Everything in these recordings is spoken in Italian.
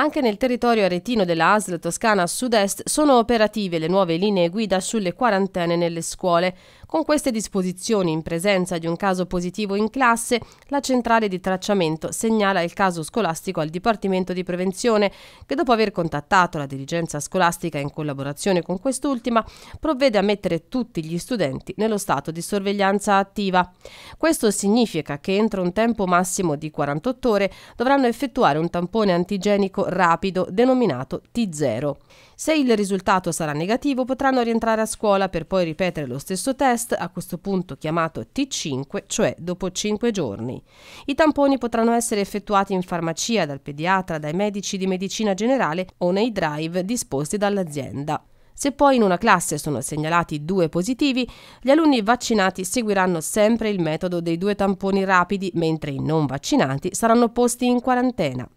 Anche nel territorio aretino della ASL Toscana Sud-Est sono operative le nuove linee guida sulle quarantene nelle scuole. Con queste disposizioni, in presenza di un caso positivo in classe, la centrale di tracciamento segnala il caso scolastico al Dipartimento di Prevenzione che dopo aver contattato la dirigenza scolastica in collaborazione con quest'ultima provvede a mettere tutti gli studenti nello stato di sorveglianza attiva. Questo significa che entro un tempo massimo di 48 ore dovranno effettuare un tampone antigenico rapido denominato T0. Se il risultato sarà negativo potranno rientrare a scuola per poi ripetere lo stesso test test, a questo punto chiamato T5, cioè dopo 5 giorni. I tamponi potranno essere effettuati in farmacia, dal pediatra, dai medici di medicina generale o nei drive disposti dall'azienda. Se poi in una classe sono segnalati due positivi, gli alunni vaccinati seguiranno sempre il metodo dei due tamponi rapidi, mentre i non vaccinati saranno posti in quarantena.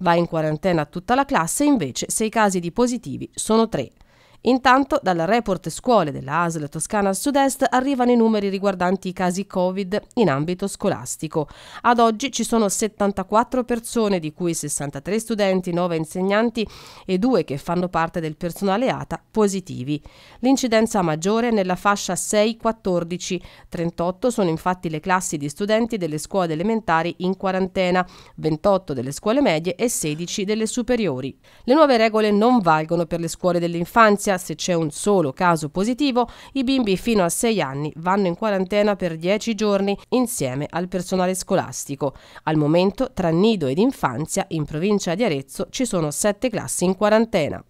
Va in quarantena tutta la classe invece se i casi di positivi sono tre. Intanto dal report scuole della ASL Toscana Sud-Est arrivano i numeri riguardanti i casi Covid in ambito scolastico. Ad oggi ci sono 74 persone, di cui 63 studenti, 9 insegnanti e 2 che fanno parte del personale ATA positivi. L'incidenza maggiore è nella fascia 6-14. 38 sono infatti le classi di studenti delle scuole elementari in quarantena, 28 delle scuole medie e 16 delle superiori. Le nuove regole non valgono per le scuole dell'infanzia Venezia, se c'è un solo caso positivo, i bimbi fino a 6 anni vanno in quarantena per 10 giorni insieme al personale scolastico. Al momento, tra nido ed infanzia, in provincia di Arezzo ci sono 7 classi in quarantena.